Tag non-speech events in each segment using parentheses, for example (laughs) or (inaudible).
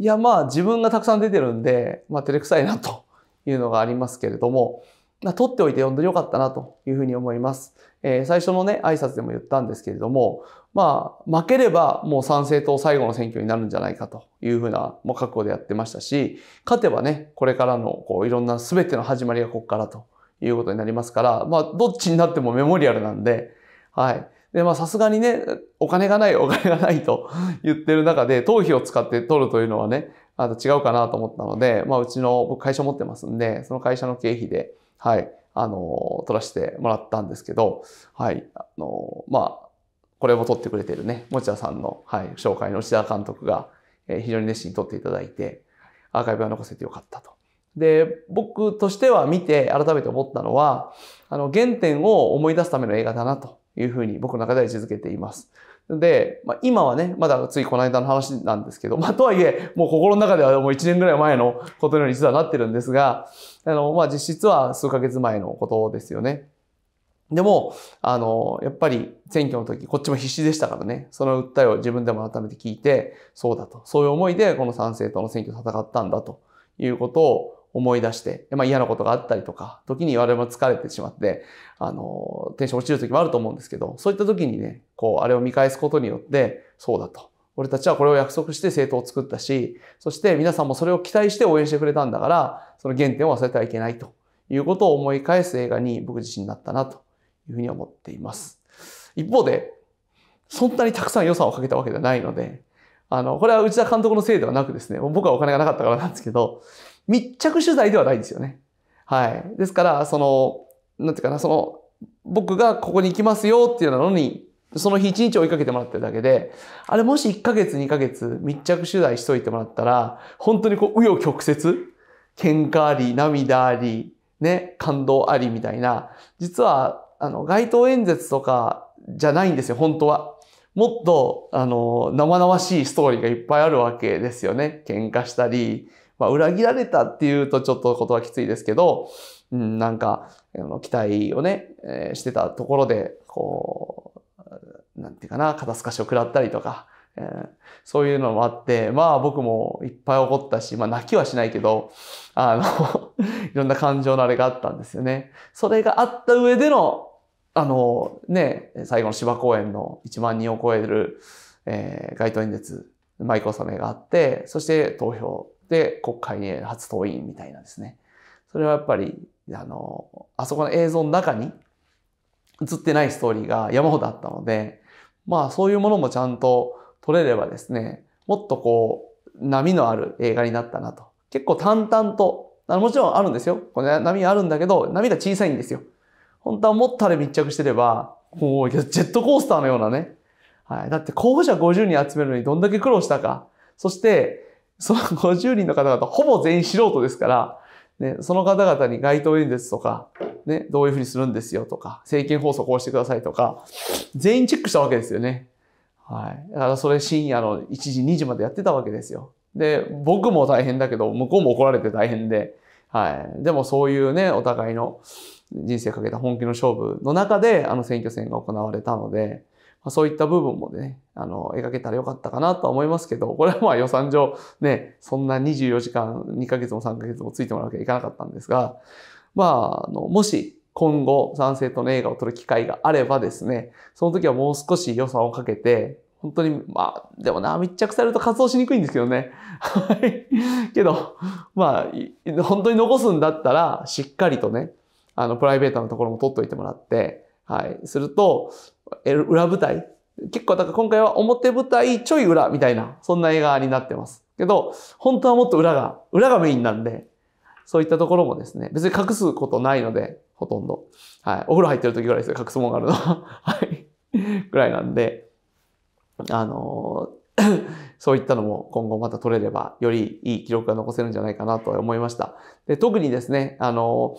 いや、まあ自分がたくさん出てるんで、まあ照れくさいなというのがありますけれども、まあ、取っておいて読んでよかったなというふうに思います。えー、最初のね、挨拶でも言ったんですけれども、まあ、負ければもう参政党最後の選挙になるんじゃないかというふうな、も覚悟でやってましたし、勝てばね、これからのこういろんな全ての始まりがここからということになりますから、まあ、どっちになってもメモリアルなんで、はい。で、まあさすがにね、お金がない、お金がないと言ってる中で、頭皮を使って取るというのはね、あと違うかなと思ったので、まあうちの僕会社持ってますんで、その会社の経費で、はい、あの、取らせてもらったんですけど、はい、あの、まあ、これを取ってくれてるね、持田さんの、はい、紹介の内田監督が、え非常に熱心に取っていただいて、アーカイブは残せてよかったと。で、僕としては見て改めて思ったのは、あの、原点を思い出すための映画だなというふうに僕の中では位置づけています。で、まあ、今はね、まだついこの間の話なんですけど、まあ、とはいえ、もう心の中ではもう1年ぐらい前のことのように実はなってるんですが、あの、まあ、実質は数ヶ月前のことですよね。でも、あの、やっぱり選挙の時、こっちも必死でしたからね、その訴えを自分でも改めて聞いて、そうだと。そういう思いで、この参政党の選挙を戦ったんだということを、思い出して、まあ、嫌なことがあったりとか、時に我々も疲れてしまって、あの、テンション落ちる時もあると思うんですけど、そういった時にね、こう、あれを見返すことによって、そうだと。俺たちはこれを約束して政党を作ったし、そして皆さんもそれを期待して応援してくれたんだから、その原点を忘れてはいけないということを思い返す映画に僕自身になったなというふうに思っています。一方で、そんなにたくさん予算をかけたわけではないので、あの、これは内田監督のせいではなくですね、僕はお金がなかったからなんですけど、密着取材ではないんですよね。はい。ですから、その、なんていうかな、その、僕がここに行きますよっていうのに、その日一日追いかけてもらってるだけで、あれもし1ヶ月2ヶ月密着取材しといてもらったら、本当にこう、紆余曲折、喧嘩あり、涙あり、ね、感動ありみたいな、実は、あの、街頭演説とかじゃないんですよ、本当は。もっと、あの、生々しいストーリーがいっぱいあるわけですよね。喧嘩したり、まあ、裏切られたっていうとちょっとことはきついですけど、うん、なんか、期待をね、えー、してたところで、こう、なんていうかな、肩透かしを食らったりとか、えー、そういうのもあって、まあ僕もいっぱい怒ったし、まあ泣きはしないけど、あの (laughs) いろんな感情のあれがあったんですよね。それがあった上での、あの、ね、最後の芝公演の1万人を超える、えー、街頭演説、マイク納めがあって、そして投票で、国会へ初登院みたいなですね。それはやっぱり、あの、あそこの映像の中に映ってないストーリーが山ほどあったので、まあそういうものもちゃんと撮れればですね、もっとこう、波のある映画になったなと。結構淡々と、あのもちろんあるんですよ。これ波あるんだけど、波が小さいんですよ。本当はもっとあれ密着してれば、もうジェットコースターのようなね。はい。だって候補者50人集めるのにどんだけ苦労したか。そして、その50人の方々、ほぼ全員素人ですから、ね、その方々に街頭演説とか、ね、どういうふうにするんですよとか、政見放送こうしてくださいとか、全員チェックしたわけですよね。はい。だからそれ深夜の1時、2時までやってたわけですよ。で、僕も大変だけど、向こうも怒られて大変で、はい。でもそういうね、お互いの人生かけた本気の勝負の中で、あの選挙戦が行われたので、まそういった部分もね、あの、描けたらよかったかなとは思いますけど、これはまあ予算上、ね、そんな24時間、2ヶ月も3ヶ月もついてもらうわけにはいかなかったんですが、まあ、あの、もし、今後、賛成との映画を撮る機会があればですね、その時はもう少し予算をかけて、本当に、まあ、でもな、密着されると活動しにくいんですけどね。はい。けど、まあ、本当に残すんだったら、しっかりとね、あの、プライベートなところも取っといてもらって、はい、すると、裏舞台。結構、だから今回は表舞台ちょい裏みたいな、そんな映画になってます。けど、本当はもっと裏が、裏がメインなんで、そういったところもですね、別に隠すことないので、ほとんど。はい。お風呂入ってる時ぐらいですよ、隠すもんがあるのは。(laughs) はい。ぐらいなんで、あのー、(coughs) そういったのも今後また取れれば、よりいい記録が残せるんじゃないかなと思いました。で特にですね、あの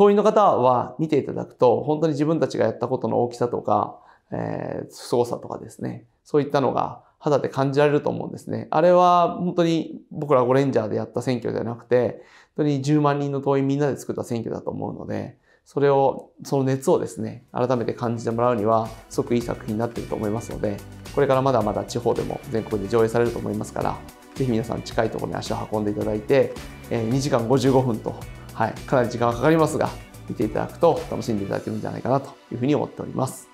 党員の方は見ていただくと、本当に自分たちがやったことの大きさとか、えー、凄さとかですね、そういったのが肌で感じられると思うんですね。あれは本当に僕らゴレンジャーでやった選挙ではなくて、本当に10万人の党員みんなで作った選挙だと思うので、それを、その熱をですね、改めて感じてもらうには、すごくいい作品になっていると思いますので、これからまだまだ地方でも全国で上映されると思いますから、ぜひ皆さん近いところに足を運んでいただいて、2時間55分とはい、かなり時間はかかりますが、見ていただくと楽しんでいただけるんじゃないかなというふうに思っております。